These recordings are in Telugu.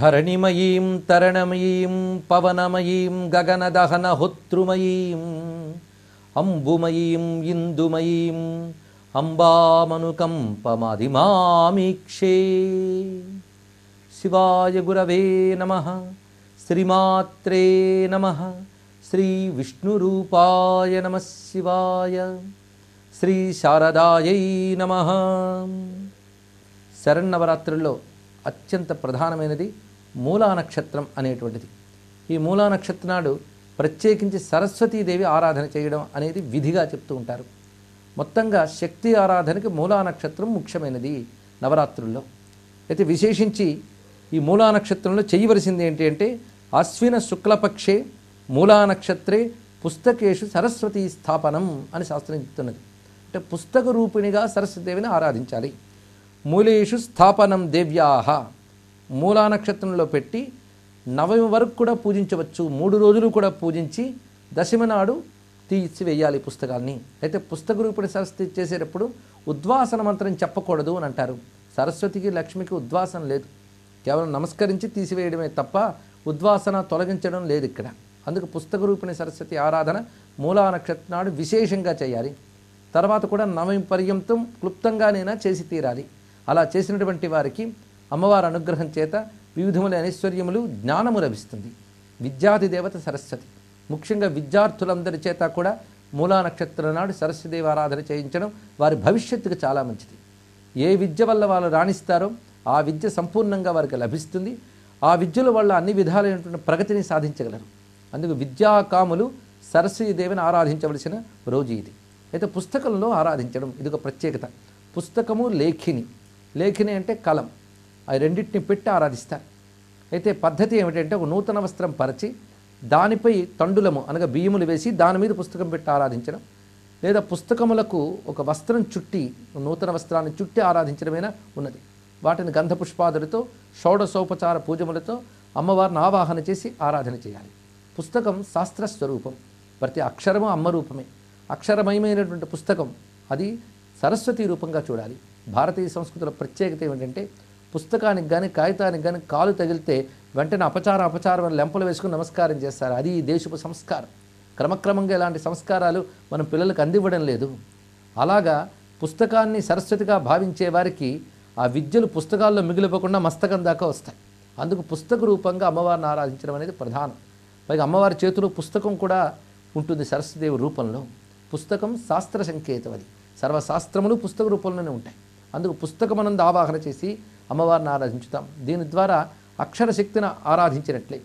ధరణిమయీం తరణమయీం పవనమయీం గగనదహన హోత్రుమయీం అంబుమయీం ఇందుమయీం అంబామనుకంపమదిమామీక్షే శివాయ గురవే నమ శ్రీమాత్రే నమ శ్రీ విష్ణురూపాయ నమ శివాయ శ్రీ శారదాయై నమ నవరాత్రుల్లో అత్యంత ప్రధానమైనది మూలా నక్షత్రం అనేటువంటిది ఈ మూలా నక్షత్రనాడు ప్రత్యేకించి సరస్వతీదేవి ఆరాధన చేయడం అనేది విధిగా చెప్తూ ఉంటారు మొత్తంగా శక్తి ఆరాధనకి మూలా నక్షత్రం ముఖ్యమైనది నవరాత్రుల్లో అయితే విశేషించి ఈ మూలా నక్షత్రంలో చేయవలసింది ఏంటి అంటే అశ్విన శుక్లపక్షే మూలా నక్షత్రే పుస్తకేషు సరస్వతి స్థాపనం అని శాస్త్రం చెప్తున్నది అంటే పుస్తక రూపిణిగా సరస్వతిదేవిని ఆరాధించాలి మూలేషు స్థాపనం దేవ్యాహ మూలా నక్షత్రంలో పెట్టి నవమి వరకు కూడా పూజించవచ్చు మూడు రోజులు కూడా పూజించి దశమి నాడు వేయాలి పుస్తకాన్ని అయితే పుస్తక రూపిణి సరస్వతి చేసేటప్పుడు ఉద్వాసన మంత్రం చెప్పకూడదు అని అంటారు సరస్వతికి లక్ష్మికి ఉద్వాసన లేదు కేవలం నమస్కరించి తీసివేయడమే తప్ప ఉద్వాసన తొలగించడం లేదు ఇక్కడ అందుకు పుస్తక రూపిణి సరస్వతి ఆరాధన మూలా నక్షత్రం నాడు విశేషంగా చేయాలి తర్వాత కూడా నవమి పర్యంతం క్లుప్తంగానైనా చేసి తీరాలి అలా చేసినటువంటి వారికి అమ్మవారి అనుగ్రహం చేత వివిధముల ఐశ్వర్యములు జ్ఞానము లభిస్తుంది విద్యాది దేవత సరస్వతి ముఖ్యంగా విద్యార్థులందరి చేత కూడా మూలా నక్షత్రం నాడు సరస్వదేవి ఆరాధన చేయించడం వారి భవిష్యత్తుకు చాలా మంచిది ఏ విద్య వల్ల వాళ్ళు రాణిస్తారో ఆ విద్య సంపూర్ణంగా వారికి లభిస్తుంది ఆ విద్యల వల్ల అన్ని విధాలైనటువంటి ప్రగతిని సాధించగలరు అందుకు విద్యాకాములు సరస్వతి దేవిని ఆరాధించవలసిన రోజు ఇది అయితే పుస్తకంలో ఆరాధించడం ఇది ఒక ప్రత్యేకత పుస్తకము లేఖిని లేఖిని అంటే కలం అవి రెండింటిని పెట్టి ఆరాధిస్తారు అయితే పద్ధతి ఏమిటంటే ఒక నూతన వస్త్రం పరిచి దానిపై తండులము అనగా బియ్యములు వేసి దాని మీద పుస్తకం పెట్టి ఆరాధించడం లేదా పుస్తకములకు ఒక వస్త్రం చుట్టి నూతన వస్త్రాన్ని చుట్టి ఆరాధించడమైనా ఉన్నది వాటిని గంధపుష్పాదులతో షోడశోపచార పూజములతో అమ్మవారిని ఆవాహన చేసి ఆరాధన చేయాలి పుస్తకం శాస్త్ర స్వరూపం ప్రతి అక్షరము అమ్మ రూపమే అక్షరమయమైనటువంటి పుస్తకం అది సరస్వతి రూపంగా చూడాలి భారతీయ సంస్కృతుల ప్రత్యేకత ఏమిటంటే పుస్తకానికి కానీ కాగితానికి కానీ కాలు తగిలితే వెంటనే అపచారం అపచారం లెంపలు వేసుకుని నమస్కారం చేస్తారు అది ఈ దేశపు సంస్కారం క్రమక్రమంగా ఇలాంటి సంస్కారాలు మనం పిల్లలకు అందివ్వడం లేదు అలాగా పుస్తకాన్ని సరస్వతిగా భావించే వారికి ఆ విద్యలు పుస్తకాల్లో మిగిలిపోకుండా మస్తకం దాకా వస్తాయి అందుకు పుస్తక రూపంగా అమ్మవారిని ఆరాధించడం అనేది ప్రధానం పైగా అమ్మవారి చేతిలో పుస్తకం కూడా ఉంటుంది సరస్వదేవి రూపంలో పుస్తకం శాస్త్ర సంకేతం అది సర్వశాస్త్రములు పుస్తక రూపంలోనే ఉంటాయి అందుకు పుస్తకమనందు ఆవాహన చేసి అమ్మవారిని ఆరాధించుతాం దీని ద్వారా అక్షరశక్తిని ఆరాధించినట్లే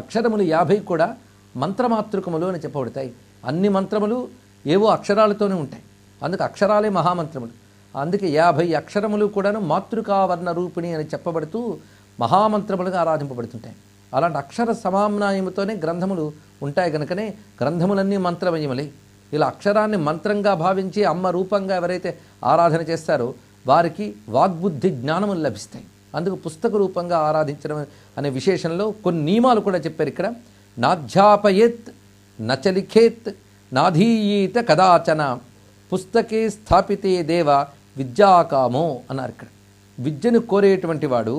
అక్షరములు యాభై కూడా మంత్రమాతృకములు అని చెప్పబడతాయి అన్ని మంత్రములు ఏవో అక్షరాలతోనే ఉంటాయి అందుకు అక్షరాలే మహామంత్రములు అందుకే యాభై అక్షరములు కూడాను మాతృకావర్ణ రూపిణి అని చెప్పబడుతూ మహామంత్రములుగా ఆరాధింపబడుతుంటాయి అలాంటి అక్షర సమామ్నాయముతోనే గ్రంథములు ఉంటాయి కనుకనే గ్రంథములన్నీ మంత్రమయములే ఇలా అక్షరాన్ని మంత్రంగా భావించి అమ్మ రూపంగా ఎవరైతే ఆరాధన చేస్తారో వారికి వాగ్బుద్ధి జ్ఞానములు లభిస్తాయి అందుకు పుస్తక రూపంగా ఆరాధించడం అనే విశేషంలో కొన్ని నియమాలు కూడా చెప్పారు ఇక్కడ నాధ్యాపయేత్ నచలిఖేత్ నాధీయీత కదాచన పుస్తకే స్థాపితే దేవ విద్యాకామో అన్నారు ఇక్కడ విద్యను కోరేటువంటి వాడు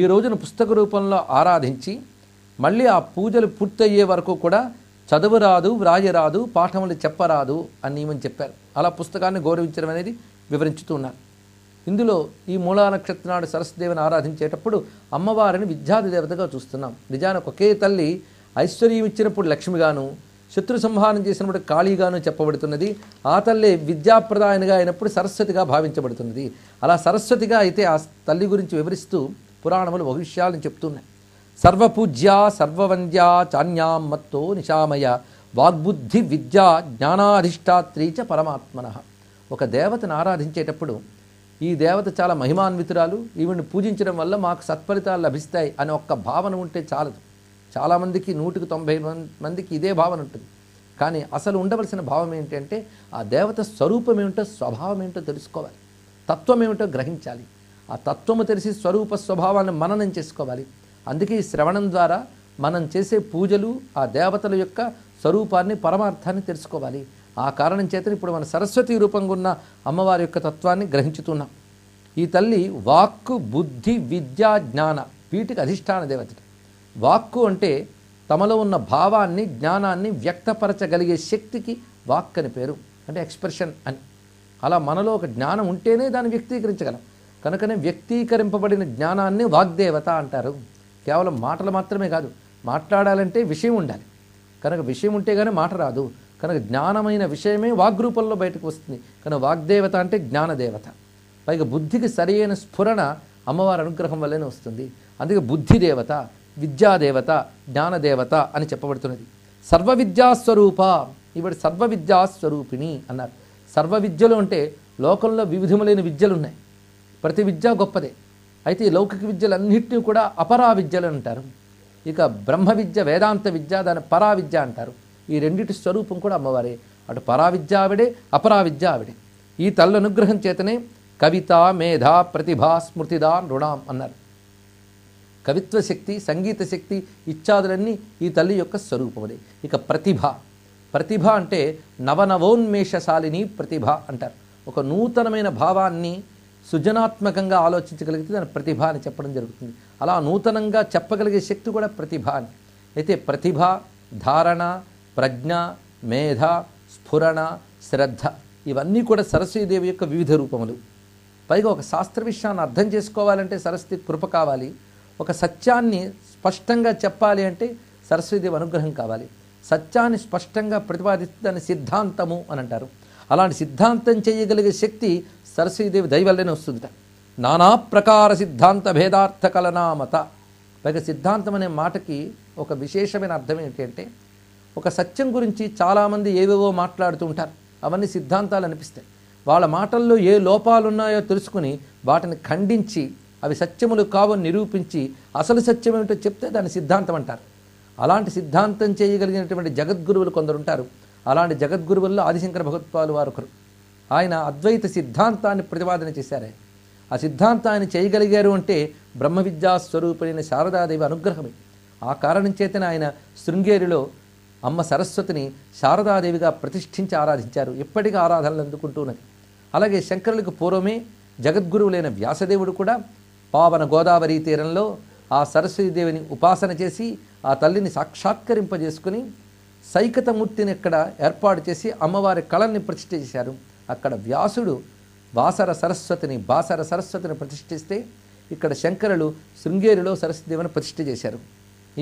ఈ రోజున పుస్తక రూపంలో ఆరాధించి మళ్ళీ ఆ పూజలు పూర్తయ్యే వరకు కూడా చదువు రాదు వ్రాయరాదు పాఠములు చెప్పరాదు అని నియమం చెప్పారు అలా పుస్తకాన్ని గౌరవించడం అనేది వివరించుతున్నారు ఇందులో ఈ మూలా నక్షత్రనాడు సరస్వదేవిని ఆరాధించేటప్పుడు అమ్మవారిని విద్యాది దేవతగా చూస్తున్నాం నిజానికి ఒకే తల్లి ఐశ్వర్యం ఇచ్చినప్పుడు లక్ష్మిగాను శత్రు సంహారం చేసినప్పుడు కాళీగాను చెప్పబడుతున్నది ఆ తల్లి విద్యాప్రదాయనిగా అయినప్పుడు సరస్వతిగా భావించబడుతున్నది అలా సరస్వతిగా అయితే ఆ తల్లి గురించి వివరిస్తూ పురాణములు భవిష్యాలను చెప్తున్నాయి సర్వపూజ్య సర్వవంద్య చాన్యాం మత్తో నిశామయ వాగ్బుద్ధి విద్య జ్ఞానాధిష్టాత్రీచ పరమాత్మన ఒక దేవతను ఆరాధించేటప్పుడు ఈ దేవత చాలా మహిమాన్వితురాలు ఈవిని పూజించడం వల్ల మాకు సత్ఫలితాలు లభిస్తాయి అనే ఒక్క భావన ఉంటే చాలదు చాలామందికి నూటికి తొంభై మందికి ఇదే భావన ఉంటుంది కానీ అసలు ఉండవలసిన భావం ఏంటంటే ఆ దేవత స్వరూపం ఏమిటో స్వభావం ఏమిటో తెలుసుకోవాలి తత్వం ఏమిటో గ్రహించాలి ఆ తత్వము తెలిసి స్వరూప స్వభావాన్ని మననం చేసుకోవాలి అందుకే ఈ శ్రవణం ద్వారా మనం చేసే పూజలు ఆ దేవతల యొక్క స్వరూపాన్ని పరమార్థాన్ని తెలుసుకోవాలి ఆ కారణం చేత ఇప్పుడు మన సరస్వతి రూపంగా ఉన్న అమ్మవారి యొక్క తత్వాన్ని గ్రహించుతున్నాం ఈ తల్లి వాక్కు బుద్ధి విద్య జ్ఞాన వీటికి అధిష్టాన దేవత వాక్కు అంటే తమలో ఉన్న భావాన్ని జ్ఞానాన్ని వ్యక్తపరచగలిగే శక్తికి వాక్ అని పేరు అంటే ఎక్స్ప్రెషన్ అని అలా మనలో ఒక జ్ఞానం ఉంటేనే దాన్ని వ్యక్తీకరించగలం కనుకనే వ్యక్తీకరింపబడిన జ్ఞానాన్ని వాగ్దేవత అంటారు కేవలం మాటలు మాత్రమే కాదు మాట్లాడాలంటే విషయం ఉండాలి కనుక విషయం ఉంటే కానీ మాట రాదు కనుక జ్ఞానమైన విషయమే వాగ్రూపంలో బయటకు వస్తుంది కనుక వాగ్దేవత అంటే జ్ఞానదేవత పైగా బుద్ధికి సరియైన స్ఫురణ అమ్మవారి అనుగ్రహం వల్లనే వస్తుంది అందుకే బుద్ధిదేవత విద్యాదేవత జ్ఞానదేవత అని చెప్పబడుతున్నది సర్వ విద్యాస్వరూప ఇవిడ సర్వ విద్యాస్వరూపిణి అన్నారు సర్వ విద్యలు అంటే లోకంలో వివిధములైన విద్యలు ఉన్నాయి ప్రతి విద్య గొప్పదే అయితే ఈ లౌకిక విద్యలన్నింటినీ కూడా అపరా విద్యలు అంటారు ఇక బ్రహ్మ విద్య వేదాంత విద్య దాని పరా విద్య అంటారు ఈ రెండింటి స్వరూపం కూడా అమ్మవారే అటు పరావిద్య ఆవిడే అపరావిద్య ఆవిడే ఈ తల్లి అనుగ్రహం చేతనే కవిత మేధ ప్రతిభ స్మృతిదా నృణాం అన్నారు కవిత్వ శక్తి సంగీత శక్తి ఇత్యాదులన్నీ ఈ తల్లి యొక్క స్వరూపములే ఇక ప్రతిభ ప్రతిభ అంటే నవనవోన్మేషశాలిని ప్రతిభ అంటారు ఒక నూతనమైన భావాన్ని సృజనాత్మకంగా ఆలోచించగలిగితే దాని ప్రతిభ అని చెప్పడం జరుగుతుంది అలా నూతనంగా చెప్పగలిగే శక్తి కూడా ప్రతిభ అని అయితే ప్రతిభ ధారణ ప్రజ్ఞ మేధ స్ఫురణ శ్రద్ధ ఇవన్నీ కూడా సరస్వతీదేవి యొక్క వివిధ రూపములు పైగా ఒక శాస్త్ర విషయాన్ని అర్థం చేసుకోవాలంటే సరస్వతి కృప కావాలి ఒక సత్యాన్ని స్పష్టంగా చెప్పాలి అంటే సరస్వతీదేవి అనుగ్రహం కావాలి సత్యాన్ని స్పష్టంగా ప్రతిపాదిస్తుందని సిద్ధాంతము అని అంటారు అలాంటి సిద్ధాంతం చేయగలిగే శక్తి సరస్వతీదేవి దయవల్లనే వస్తుందిట నానా ప్రకార సిద్ధాంత భేదార్థ కలనామత పైగా సిద్ధాంతం అనే మాటకి ఒక విశేషమైన అర్థం ఏంటంటే ఒక సత్యం గురించి చాలామంది ఏవేవో మాట్లాడుతూ ఉంటారు అవన్నీ సిద్ధాంతాలు అనిపిస్తాయి వాళ్ళ మాటల్లో ఏ లోపాలు ఉన్నాయో తెలుసుకుని వాటిని ఖండించి అవి సత్యములు కావని నిరూపించి అసలు సత్యం ఏమిటో చెప్తే దాన్ని సిద్ధాంతం అంటారు అలాంటి సిద్ధాంతం చేయగలిగినటువంటి జగద్గురువులు కొందరు ఉంటారు అలాంటి జగద్గురువుల్లో ఆదిశంకర భగత్వాలు వారు ఒకరు ఆయన అద్వైత సిద్ధాంతాన్ని ప్రతిపాదన చేశారే ఆ సిద్ధాంతాన్ని చేయగలిగారు అంటే బ్రహ్మ స్వరూపుడైన శారదాదేవి అనుగ్రహమే ఆ కారణం చేతనే ఆయన శృంగేరిలో అమ్మ సరస్వతిని శారదాదేవిగా ప్రతిష్ఠించి ఆరాధించారు ఎప్పటికీ ఆరాధనలు అందుకుంటూనది అలాగే శంకరులకు పూర్వమే జగద్గురువులైన వ్యాసదేవుడు కూడా పావన గోదావరి తీరంలో ఆ సరస్వతీదేవిని ఉపాసన చేసి ఆ తల్లిని సాక్షాత్కరింపజేసుకుని సైకతమూర్తిని ఇక్కడ ఏర్పాటు చేసి అమ్మవారి కళల్ని ప్రతిష్ఠ చేశారు అక్కడ వ్యాసుడు వాసర సరస్వతిని బాసర సరస్వతిని ప్రతిష్ఠిస్తే ఇక్కడ శంకరులు శృంగేరిలో సరస్వతిదేవిని ప్రతిష్ఠ చేశారు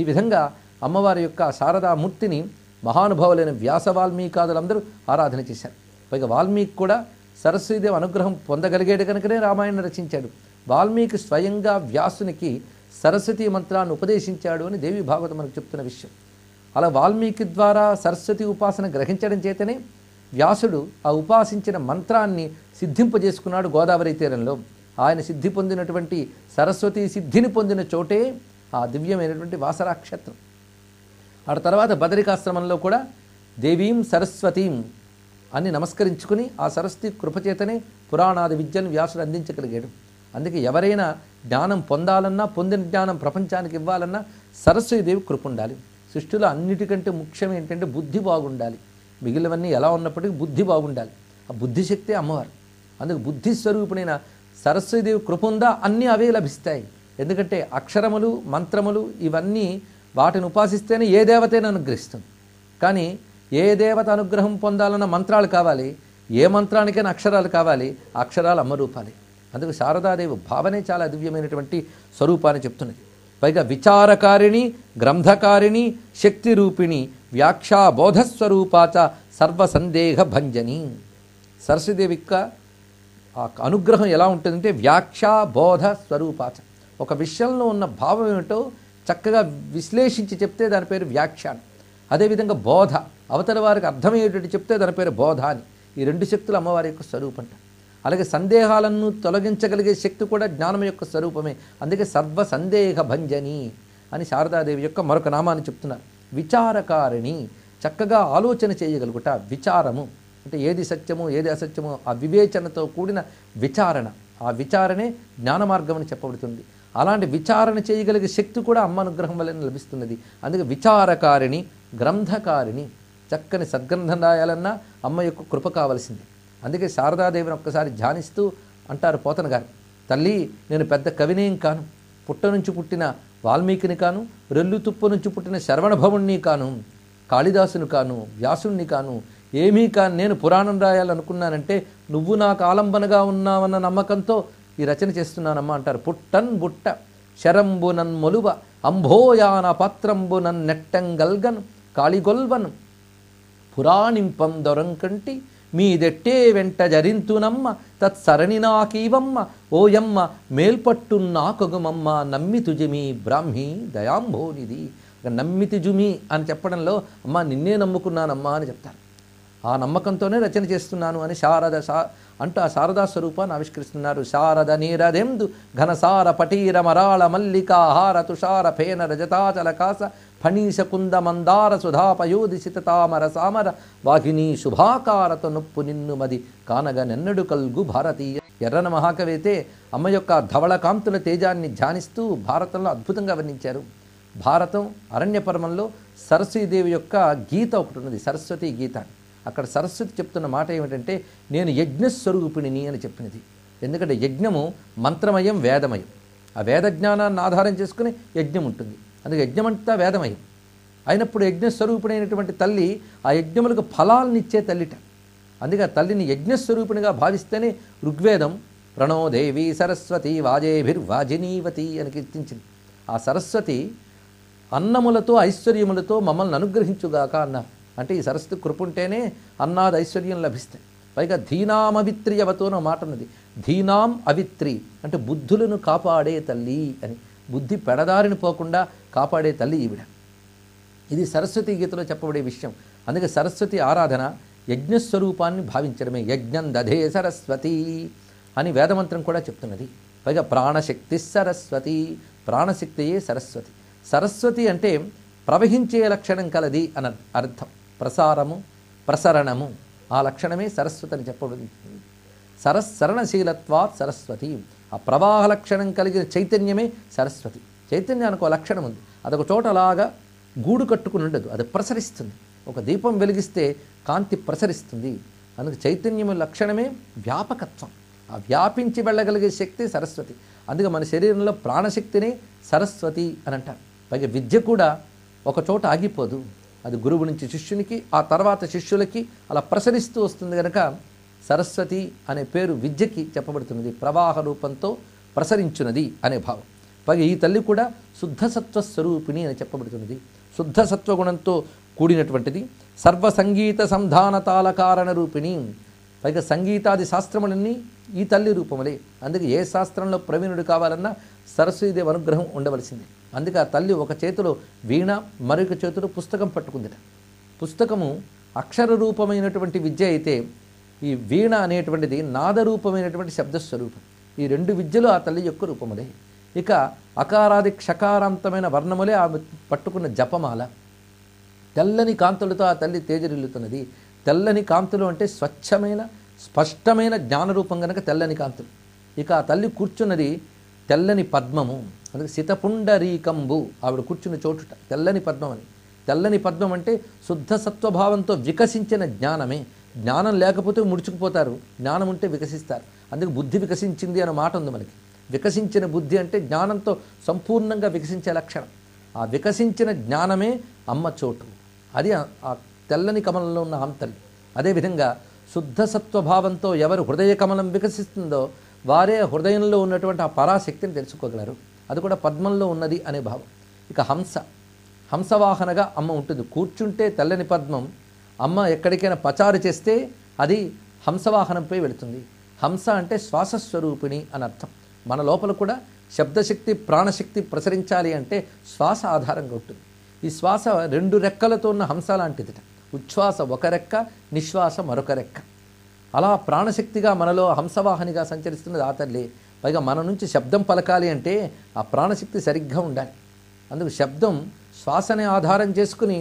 ఈ విధంగా అమ్మవారి యొక్క శారదామూర్తిని మహానుభావులైన వ్యాస వాల్మీకాదులందరూ ఆరాధన చేశారు పైగా వాల్మీకి కూడా సరస్వతిదేవి అనుగ్రహం పొందగలిగేడు కనుకనే రామాయణం రచించాడు వాల్మీకి స్వయంగా వ్యాసునికి సరస్వతి మంత్రాన్ని ఉపదేశించాడు అని దేవి భాగవతం మనకు చెప్తున్న విషయం అలా వాల్మీకి ద్వారా సరస్వతి ఉపాసన గ్రహించడం చేతనే వ్యాసుడు ఆ ఉపాసించిన మంత్రాన్ని సిద్ధింపజేసుకున్నాడు గోదావరి తీరంలో ఆయన సిద్ధి పొందినటువంటి సరస్వతి సిద్ధిని పొందిన చోటే ఆ దివ్యమైనటువంటి వాసరాక్షేత్రం ఆ తర్వాత బదరికాశ్రమంలో కూడా దేవీం సరస్వతీం అని నమస్కరించుకుని ఆ సరస్వతి కృపచేతనే పురాణాది విద్యను వ్యాసుడు అందించగలిగాడు అందుకే ఎవరైనా జ్ఞానం పొందాలన్నా పొందిన జ్ఞానం ప్రపంచానికి ఇవ్వాలన్నా దేవి కృప ఉండాలి సృష్టిలో అన్నిటికంటే ముఖ్యం ఏంటంటే బుద్ధి బాగుండాలి మిగిలినవన్నీ ఎలా ఉన్నప్పటికీ బుద్ధి బాగుండాలి ఆ బుద్ధిశక్తి అమ్మవారు అందుకు బుద్ధి సరస్వతి దేవి కృప ఉందా అన్నీ అవే లభిస్తాయి ఎందుకంటే అక్షరములు మంత్రములు ఇవన్నీ వాటిని ఉపాసిస్తేనే ఏ దేవతైనా అనుగ్రహిస్తుంది కానీ ఏ దేవత అనుగ్రహం పొందాలన్న మంత్రాలు కావాలి ఏ మంత్రానికైనా అక్షరాలు కావాలి అక్షరాలు అమ్మరూపాలి అందుకు శారదాదేవి భావనే చాలా దివ్యమైనటువంటి స్వరూపాన్ని చెప్తున్నది పైగా విచారకారిణి గ్రంథకారిణి శక్తి రూపిణి వ్యాఖ్యాబోధస్వరూపాచ సర్వసందేహ భంజని సరస్వదేవి యొక్క అనుగ్రహం ఎలా ఉంటుందంటే వ్యాఖ్యాబోధ స్వరూపాచ ఒక విషయంలో ఉన్న భావం ఏమిటో చక్కగా విశ్లేషించి చెప్తే దాని పేరు వ్యాఖ్యానం అదేవిధంగా బోధ అవతల వారికి అర్థమయ్యేటట్టు చెప్తే దాని పేరు బోధ అని ఈ రెండు శక్తులు అమ్మవారి యొక్క స్వరూపం అలాగే సందేహాలను తొలగించగలిగే శక్తి కూడా జ్ఞానం యొక్క స్వరూపమే అందుకే సర్వ సందేహ భంజని అని శారదాదేవి యొక్క మరొక నామాన్ని చెప్తున్నారు విచారకారిణి చక్కగా ఆలోచన చేయగలుగుట విచారము అంటే ఏది సత్యము ఏది అసత్యము ఆ వివేచనతో కూడిన విచారణ ఆ విచారణే జ్ఞాన మార్గం అని చెప్పబడుతుంది అలాంటి విచారణ చేయగలిగే శక్తి కూడా అమ్మ అనుగ్రహం వల్లనే లభిస్తున్నది అందుకే విచారకారిణి గ్రంథకారిణి చక్కని సద్గ్రంథం రాయాలన్నా అమ్మ యొక్క కృప కావలసింది అందుకే శారదాదేవిని ఒక్కసారి ధ్యానిస్తూ అంటారు పోతన గారు తల్లి నేను పెద్ద కవినేం కాను పుట్ట నుంచి పుట్టిన వాల్మీకిని కాను రెల్లు తుప్పు నుంచి పుట్టిన శరవణభవుణ్ణి కాను కాళిదాసుని కాను వ్యాసుణ్ణి కాను ఏమీ కాని నేను పురాణం రాయాలనుకున్నానంటే నువ్వు నాకు ఆలంబనగా ఉన్నావన్న నమ్మకంతో ఈ రచన చేస్తున్నానమ్మా అంటారు పుట్టన్ బుట్ట శరంబునన్ మొలువ అంభోయాన పాత్రంబునన్ నెట్టంగల్గన్ కాళిగొల్వన్ పురాణింపం దొరం కంటి మీదెట్టే వెంట జరింతునమ్మ తత్సరణి నాకీవమ్మ ఓయమ్మ నమ్మి నమ్మితుజిమి బ్రాహ్మి దయాంభోనిది తుజుమి అని చెప్పడంలో అమ్మ నిన్నే నమ్ముకున్నానమ్మా అని చెప్తారు ఆ నమ్మకంతోనే రచన చేస్తున్నాను అని శారద అంటూ ఆ శారదా స్వరూపాన్ని ఆవిష్కరిస్తున్నారు శారద నీరదెందు ఘనసార పటీర మరాళ మల్లికాహార తుషార ఫేన రజతాచల కాస ఫణీష కుంద మందార సుధాపయోధిషిత తామర సామర వాహిని శుభాకారత నొప్పు నిన్ను మది కానగ నెన్నడు కల్గు భారతీయ ఎర్రన మహాకవి అయితే అమ్మ యొక్క ధవళకాంతుల తేజాన్ని ధ్యానిస్తూ భారతంలో అద్భుతంగా వర్ణించారు భారతం అరణ్యపర్వంలో సరస్వతీదేవి యొక్క గీత ఒకటి ఉన్నది సరస్వతి గీత అక్కడ సరస్వతి చెప్తున్న మాట ఏమిటంటే నేను యజ్ఞస్వరూపిణిని అని చెప్పినది ఎందుకంటే యజ్ఞము మంత్రమయం వేదమయం ఆ వేద జ్ఞానాన్ని ఆధారం చేసుకుని యజ్ఞం ఉంటుంది అందుకే యజ్ఞం అంతా వేదమయం అయినప్పుడు యజ్ఞస్వరూపిణైనటువంటి తల్లి ఆ యజ్ఞములకు ఫలాలనిచ్చే తల్లిట అందుకే ఆ తల్లిని యజ్ఞస్వరూపిణిగా భావిస్తేనే ఋగ్వేదం ప్రణోదేవి సరస్వతి వాజేభిర్వాజినీవతి అని కీర్తించింది ఆ సరస్వతి అన్నములతో ఐశ్వర్యములతో మమ్మల్ని అనుగ్రహించుగాక అన్నారు అంటే ఈ సరస్వతి కృప ఉంటేనే అన్నాది ఐశ్వర్యం లభిస్తాయి పైగా ధీనాం అవిత్రి మాట ఉన్నది ధీనాం అవిత్రి అంటే బుద్ధులను కాపాడే తల్లి అని బుద్ధి పెడదారిని పోకుండా కాపాడే తల్లి ఈవిడ ఇది సరస్వతి గీతలో చెప్పబడే విషయం అందుకే సరస్వతి ఆరాధన యజ్ఞస్వరూపాన్ని భావించడమే యజ్ఞం దధే సరస్వతి అని వేదమంత్రం కూడా చెప్తున్నది పైగా ప్రాణశక్తి సరస్వతి ప్రాణశక్తియే సరస్వతి సరస్వతి అంటే ప్రవహించే లక్షణం కలది అని అర్థం ప్రసారము ప్రసరణము ఆ లక్షణమే సరస్వతి అని చెప్పబడుతుంది సరస్సరణశీలత్వా సరస్వతి ఆ ప్రవాహ లక్షణం కలిగిన చైతన్యమే సరస్వతి చైతన్యానికి ఒక లక్షణం ఉంది అదొక చోటలాగా గూడు కట్టుకుని ఉండదు అది ప్రసరిస్తుంది ఒక దీపం వెలిగిస్తే కాంతి ప్రసరిస్తుంది అందుకు చైతన్యము లక్షణమే వ్యాపకత్వం ఆ వ్యాపించి వెళ్ళగలిగే శక్తి సరస్వతి అందుకే మన శరీరంలో ప్రాణశక్తిని సరస్వతి అని అంటారు పైగా విద్య కూడా ఒక చోట ఆగిపోదు అది గురువు నుంచి శిష్యునికి ఆ తర్వాత శిష్యులకి అలా ప్రసరిస్తూ వస్తుంది కనుక సరస్వతి అనే పేరు విద్యకి చెప్పబడుతున్నది ప్రవాహ రూపంతో ప్రసరించున్నది అనే భావం పైగా ఈ తల్లి కూడా శుద్ధసత్వ స్వరూపిణి అని చెప్పబడుతున్నది శుద్ధ సత్వగుణంతో కూడినటువంటిది సర్వ సంగీత సంధానతాల కారణ రూపిణి పైగా సంగీతాది శాస్త్రములన్నీ ఈ తల్లి రూపములే అందుకే ఏ శాస్త్రంలో ప్రవీణుడు కావాలన్నా సరస్వతీదేవి అనుగ్రహం ఉండవలసిందే అందుకే ఆ తల్లి ఒక చేతిలో వీణ మరొక చేతిలో పుస్తకం పట్టుకుందిట పుస్తకము అక్షర రూపమైనటువంటి విద్య అయితే ఈ వీణ అనేటువంటిది నాదరూపమైనటువంటి శబ్దస్వరూపం ఈ రెండు విద్యలు ఆ తల్లి యొక్క రూపములే ఇక అకారాది క్షకారాంతమైన వర్ణములే ఆమె పట్టుకున్న జపమాల తెల్లని కాంతులతో ఆ తల్లి తేజరిల్లుతున్నది తెల్లని కాంతులు అంటే స్వచ్ఛమైన స్పష్టమైన జ్ఞానరూపం కనుక తెల్లని కాంతులు ఇక ఆ తల్లి కూర్చున్నది తెల్లని పద్మము అందుకే సితపుండరీకంబు ఆవిడ కూర్చున్న చోటుట తెల్లని పద్మం అని తెల్లని పద్మం అంటే శుద్ధ సత్వభావంతో వికసించిన జ్ఞానమే జ్ఞానం లేకపోతే ముడుచుకుపోతారు జ్ఞానం ఉంటే వికసిస్తారు అందుకే బుద్ధి వికసించింది అనే మాట ఉంది మనకి వికసించిన బుద్ధి అంటే జ్ఞానంతో సంపూర్ణంగా వికసించే లక్షణం ఆ వికసించిన జ్ఞానమే అమ్మ చోటు అది ఆ తెల్లని కమలంలో ఉన్న ఆంతల్లి అదేవిధంగా శుద్ధ సత్వభావంతో ఎవరు హృదయ కమలం వికసిస్తుందో వారే హృదయంలో ఉన్నటువంటి ఆ పరాశక్తిని తెలుసుకోగలరు అది కూడా పద్మంలో ఉన్నది అనే భావం ఇక హంస హంసవాహనగా అమ్మ ఉంటుంది కూర్చుంటే తెల్లని పద్మం అమ్మ ఎక్కడికైనా పచారు చేస్తే అది హంసవాహనంపై వెళుతుంది హంస అంటే శ్వాసస్వరూపిణి అని అర్థం మన లోపల కూడా శబ్దశక్తి ప్రాణశక్తి ప్రసరించాలి అంటే శ్వాస ఆధారంగా ఉంటుంది ఈ శ్వాస రెండు రెక్కలతో ఉన్న హంస లాంటిదిట ఉచ్ఛ్వాస ఒక రెక్క నిశ్వాస మరొక రెక్క అలా ప్రాణశక్తిగా మనలో హంసవాహనిగా సంచరిస్తున్నది ఆ తల్లి పైగా మన నుంచి శబ్దం పలకాలి అంటే ఆ ప్రాణశక్తి సరిగ్గా ఉండాలి అందుకు శబ్దం శ్వాసనే ఆధారం చేసుకుని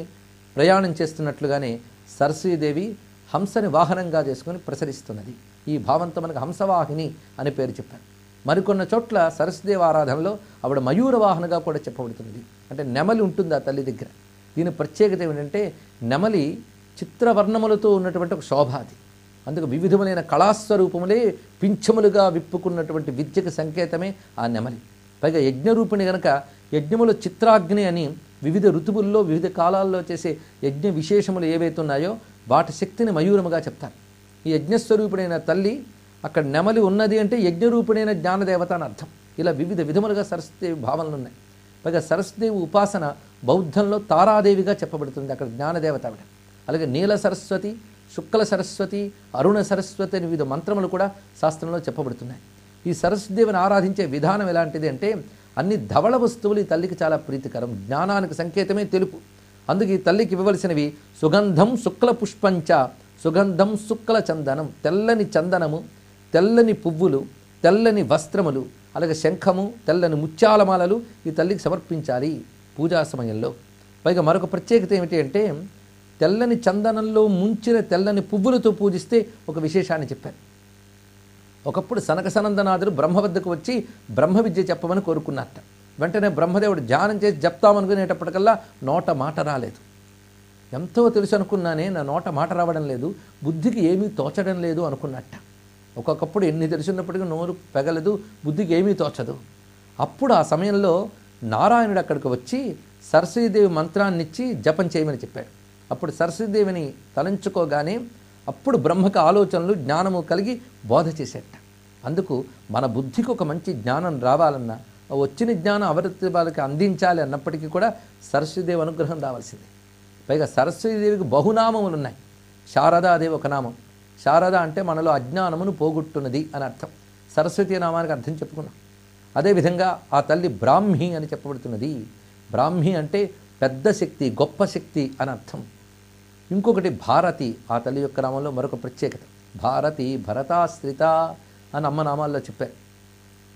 ప్రయాణం చేస్తున్నట్లుగానే సరస్వీదేవి హంసని వాహనంగా చేసుకుని ప్రసరిస్తున్నది ఈ భావంతో మనకు హంసవాహిని అని పేరు చెప్పారు మరికొన్న చోట్ల సరస్వదేవ ఆరాధనలో ఆవిడ మయూర వాహనగా కూడా చెప్పబడుతున్నది అంటే నెమలి ఉంటుంది ఆ తల్లి దగ్గర దీని ప్రత్యేకత ఏమిటంటే నెమలి చిత్రవర్ణములతో ఉన్నటువంటి ఒక శోభ అది అందుకు వివిధములైన కళాస్వరూపములే పింఛములుగా విప్పుకున్నటువంటి విద్యకు సంకేతమే ఆ నెమలి పైగా యజ్ఞరూపిణి గనక యజ్ఞముల చిత్రాగ్ని అని వివిధ ఋతువుల్లో వివిధ కాలాల్లో చేసే యజ్ఞ విశేషములు ఏవైతే ఉన్నాయో వాటి శక్తిని మయూరముగా చెప్తారు ఈ యజ్ఞస్వరూపుడైన తల్లి అక్కడ నెమలి ఉన్నది అంటే యజ్ఞరూపుడైన జ్ఞానదేవత అని అర్థం ఇలా వివిధ విధములుగా సరస్వతి భావనలు ఉన్నాయి పైగా సరస్వదేవి ఉపాసన బౌద్ధంలో తారాదేవిగా చెప్పబడుతుంది అక్కడ జ్ఞానదేవత ఆవిడ అలాగే నీల సరస్వతి శుక్ల సరస్వతి అరుణ సరస్వతి అనే వివిధ మంత్రములు కూడా శాస్త్రంలో చెప్పబడుతున్నాయి ఈ సరస్వతిదేవిని ఆరాధించే విధానం ఎలాంటిది అంటే అన్ని ధవళ వస్తువులు ఈ తల్లికి చాలా ప్రీతికరం జ్ఞానానికి సంకేతమే తెలుపు అందుకే ఈ తల్లికి ఇవ్వవలసినవి సుగంధం శుక్ల పుష్పంచ సుగంధం శుక్ల చందనం తెల్లని చందనము తెల్లని పువ్వులు తెల్లని వస్త్రములు అలాగే శంఖము తెల్లని ముత్యాలమాలలు ఈ తల్లికి సమర్పించాలి పూజా సమయంలో పైగా మరొక ప్రత్యేకత ఏమిటి అంటే తెల్లని చందనంలో ముంచిన తెల్లని పువ్వులతో పూజిస్తే ఒక విశేషాన్ని చెప్పారు ఒకప్పుడు సనక సనందనాథుడు బ్రహ్మ వద్దకు వచ్చి బ్రహ్మ విద్య చెప్పమని కోరుకున్నట్ట వెంటనే బ్రహ్మదేవుడు ధ్యానం చేసి చెప్తామనుకునేటప్పటికల్లా నోట మాట రాలేదు ఎంతో తెలుసు అనుకున్నానే నా నోట మాట రావడం లేదు బుద్ధికి ఏమీ తోచడం లేదు అనుకున్నట్ట ఒక్కొక్కప్పుడు ఎన్ని తెలుసున్నప్పటికీ నోరు పెగలదు బుద్ధికి ఏమీ తోచదు అప్పుడు ఆ సమయంలో నారాయణుడు అక్కడికి వచ్చి సరస్వతీదేవి మంత్రాన్నిచ్చి జపం చేయమని చెప్పాడు అప్పుడు సరస్వతీదేవిని తలంచుకోగానే అప్పుడు బ్రహ్మకు ఆలోచనలు జ్ఞానము కలిగి బోధ చేసేట అందుకు మన బుద్ధికి ఒక మంచి జ్ఞానం రావాలన్నా వచ్చిన జ్ఞానం అవరతి వాళ్ళకి అందించాలి అన్నప్పటికీ కూడా సరస్వతీదేవి అనుగ్రహం రావాల్సింది పైగా సరస్వతీదేవికి బహునామములు ఉన్నాయి శారదాదేవి ఒక నామం శారద అంటే మనలో అజ్ఞానమును పోగొట్టున్నది అని అర్థం సరస్వతి నామానికి అర్థం చెప్పుకున్నాం అదేవిధంగా ఆ తల్లి బ్రాహ్మి అని చెప్పబడుతున్నది బ్రాహ్మి అంటే పెద్ద శక్తి గొప్ప శక్తి అని అర్థం ఇంకొకటి భారతి ఆ తల్లి యొక్క నామంలో మరొక ప్రత్యేకత భారతి భరతాశ్రిత అని అమ్మ నామాల్లో చెప్పారు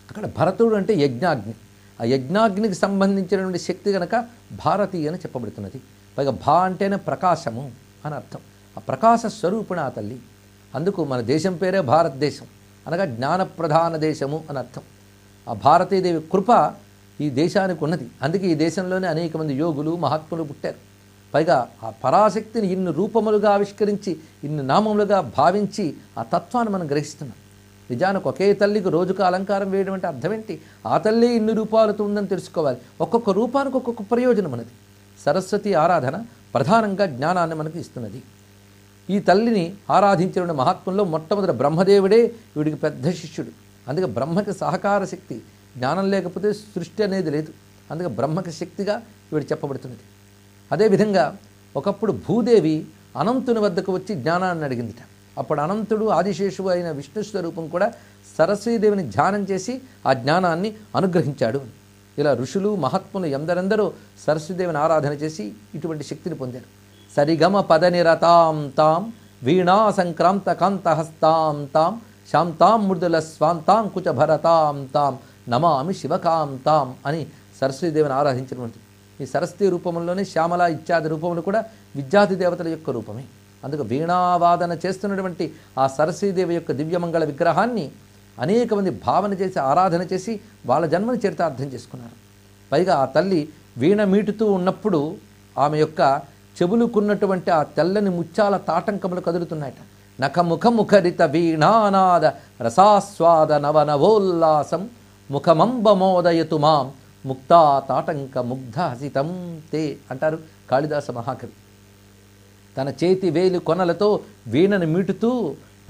అక్కడ భరతుడు అంటే యజ్ఞాగ్ని ఆ యజ్ఞాగ్నికి సంబంధించినటువంటి శక్తి కనుక భారతి అని చెప్పబడుతున్నది పైగా భా అంటేనే ప్రకాశము అని అర్థం ఆ ప్రకాశ స్వరూపిణ ఆ తల్లి అందుకు మన దేశం పేరే భారతదేశం అనగా జ్ఞానప్రధాన దేశము అని అర్థం ఆ భారతీదేవి కృప ఈ దేశానికి ఉన్నది అందుకే ఈ దేశంలోనే అనేక మంది యోగులు మహాత్ములు పుట్టారు పైగా ఆ పరాశక్తిని ఇన్ని రూపములుగా ఆవిష్కరించి ఇన్ని నామములుగా భావించి ఆ తత్వాన్ని మనం గ్రహిస్తున్నాం నిజానికి ఒకే తల్లికి రోజుకు అలంకారం వేయడం అంటే అర్థం ఏంటి ఆ తల్లి ఇన్ని రూపాలతో ఉందని తెలుసుకోవాలి ఒక్కొక్క రూపానికి ఒక్కొక్క ప్రయోజనం అనేది సరస్వతి ఆరాధన ప్రధానంగా జ్ఞానాన్ని మనకు ఇస్తున్నది ఈ తల్లిని ఆరాధించిన మహాత్ముల్లో మొట్టమొదటి బ్రహ్మదేవుడే వీడికి పెద్ద శిష్యుడు అందుకే బ్రహ్మకి సహకార శక్తి జ్ఞానం లేకపోతే సృష్టి అనేది లేదు అందుకే బ్రహ్మకి శక్తిగా వీడు చెప్పబడుతున్నది అదేవిధంగా ఒకప్పుడు భూదేవి అనంతుని వద్దకు వచ్చి జ్ఞానాన్ని అడిగిందిట అప్పుడు అనంతుడు ఆదిశేషువు అయిన విష్ణు స్వరూపం కూడా సరస్వీదేవిని ధ్యానం చేసి ఆ జ్ఞానాన్ని అనుగ్రహించాడు ఇలా ఋషులు మహాత్ములు ఎందరెందరో సరస్వతిదేవిని ఆరాధన చేసి ఇటువంటి శక్తిని పొందారు సరిగమ నిరతాం తాం వీణా సంక్రాంత కాంతహస్తాం తాం శాంతాం మృదుల స్వాంతాం కుచభరతాం తాం నమామి శివకాం తాం అని సరస్వీదేవిని ఆరాధించినటువంటి ఈ సరస్వతి రూపంలోనే శ్యామల ఇత్యాది రూపములు కూడా విద్యాది దేవతల యొక్క రూపమే అందుకు వీణావాదన చేస్తున్నటువంటి ఆ సరస్వీదేవి యొక్క దివ్యమంగళ విగ్రహాన్ని అనేక మంది భావన చేసి ఆరాధన చేసి వాళ్ళ జన్మను చరితార్థం చేసుకున్నారు పైగా ఆ తల్లి వీణ మీటుతూ ఉన్నప్పుడు ఆమె యొక్క చెబులుకున్నటువంటి ఆ తెల్లని ముచ్చాల తాటంకములు కదులుతున్నాయట నఖముఖ ముఖరిత వీణానాద రసాస్వాద నవనవోల్లాసం ముఖమంబమోదయతు మాం ముక్తాతాటంక ముగ్ధ హసితం తే అంటారు కాళిదాస మహాకవి తన చేతి వేలు కొనలతో వీణను మీటుతూ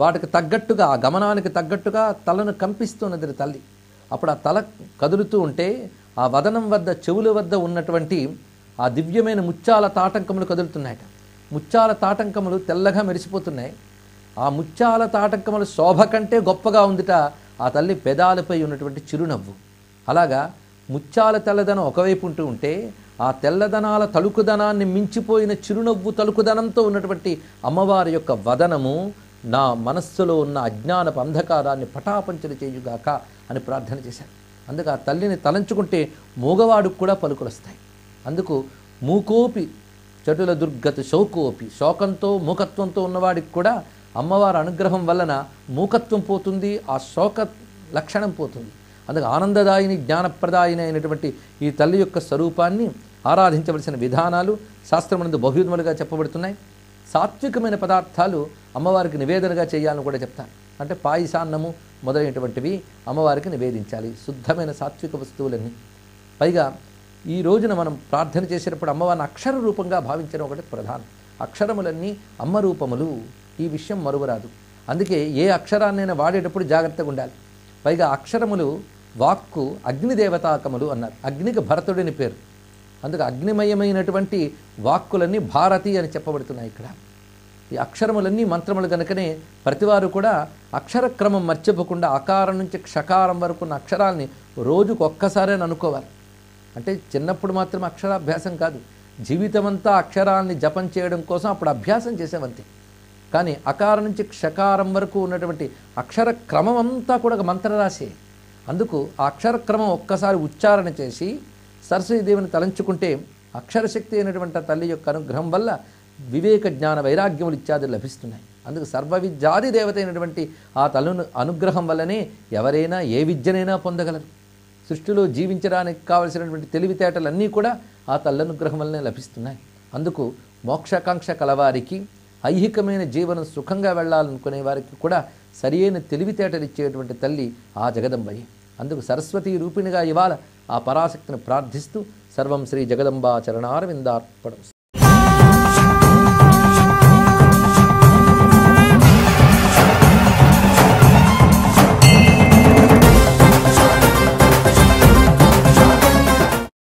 వాటికి తగ్గట్టుగా ఆ గమనానికి తగ్గట్టుగా తలను కంపిస్తున్నది తల్లి అప్పుడు ఆ తల కదులుతూ ఉంటే ఆ వదనం వద్ద చెవుల వద్ద ఉన్నటువంటి ఆ దివ్యమైన ముత్యాల తాటంకములు కదులుతున్నాయట ముత్యాల తాటంకములు తెల్లగా మెరిసిపోతున్నాయి ఆ ముత్యాల తాటంకముల శోభ కంటే గొప్పగా ఉందిట ఆ తల్లి పెదాలపై ఉన్నటువంటి చిరునవ్వు అలాగా ముత్యాల తెల్లదనం ఒకవైపు ఉంటూ ఉంటే ఆ తెల్లదనాల తలుకుదనాన్ని మించిపోయిన చిరునవ్వు తలుకుదనంతో ఉన్నటువంటి అమ్మవారి యొక్క వదనము నా మనస్సులో ఉన్న అజ్ఞానపు అంధకారాన్ని పటాపంచలు చేయుగాక అని ప్రార్థన చేశాను అందుకు ఆ తల్లిని తలంచుకుంటే మూగవాడికి కూడా వస్తాయి అందుకు మూకోపి చటుల దుర్గత శోకోపి శోకంతో మూకత్వంతో ఉన్నవాడికి కూడా అమ్మవారి అనుగ్రహం వలన మూకత్వం పోతుంది ఆ శోక లక్షణం పోతుంది అందుకే ఆనందదాయిని జ్ఞానప్రదాయిని అయినటువంటి ఈ తల్లి యొక్క స్వరూపాన్ని ఆరాధించవలసిన విధానాలు శాస్త్రమునందు బహువిధములుగా చెప్పబడుతున్నాయి సాత్వికమైన పదార్థాలు అమ్మవారికి నివేదనగా చేయాలని కూడా చెప్తాను అంటే పాయసాన్నము మొదలైనటువంటివి అమ్మవారికి నివేదించాలి శుద్ధమైన సాత్విక వస్తువులన్నీ పైగా ఈ రోజున మనం ప్రార్థన చేసేటప్పుడు అమ్మవారిని అక్షర రూపంగా భావించడం ఒకటి ప్రధానం అక్షరములన్నీ అమ్మ రూపములు ఈ విషయం మరువరాదు అందుకే ఏ అక్షరాన్నైనా వాడేటప్పుడు జాగ్రత్తగా ఉండాలి పైగా అక్షరములు వాక్కు అగ్ని దేవతాకములు అన్నారు అగ్నికి భరతుడిని పేరు అందుకు అగ్నిమయమైనటువంటి వాక్కులన్నీ భారతి అని చెప్పబడుతున్నాయి ఇక్కడ ఈ అక్షరములన్నీ మంత్రములు కనుకనే ప్రతివారు కూడా అక్షరక్రమం మర్చిపోకుండా అకారం నుంచి క్షకారం వరకు ఉన్న అక్షరాలని రోజుకు ఒక్కసారే అనుకోవాలి అంటే చిన్నప్పుడు మాత్రం అక్షరాభ్యాసం కాదు జీవితమంతా అక్షరాలని జపం చేయడం కోసం అప్పుడు అభ్యాసం చేసేవంతే కానీ అకారం నుంచి క్షకారం వరకు ఉన్నటువంటి అక్షర క్రమం అంతా కూడా ఒక మంత్రరాశే అందుకు ఆ అక్షరక్రమం ఒక్కసారి ఉచ్చారణ చేసి సరస్వతీదేవిని తలంచుకుంటే అక్షరశక్తి అయినటువంటి తల్లి యొక్క అనుగ్రహం వల్ల వివేక జ్ఞాన వైరాగ్యములు ఇత్యాది లభిస్తున్నాయి అందుకు సర్వ విద్యాది దేవత అయినటువంటి ఆ తల్లును అనుగ్రహం వల్లనే ఎవరైనా ఏ విద్యనైనా పొందగలరు సృష్టిలో జీవించడానికి కావలసినటువంటి తెలివితేటలన్నీ కూడా ఆ తల్లనుగ్రహం వల్లనే లభిస్తున్నాయి అందుకు మోక్షాకాంక్ష కలవారికి ఐహికమైన జీవనం సుఖంగా వెళ్ళాలనుకునే వారికి కూడా సరి అయిన తెలివితేటనిచ్చేటువంటి తల్లి ఆ జగదంబయే అందుకు సరస్వతీ రూపిణిగా ఇవాళ ఆ పరాశక్తిని ప్రార్థిస్తూ సర్వం శ్రీ జగదంబా చరణారవిందార్పణం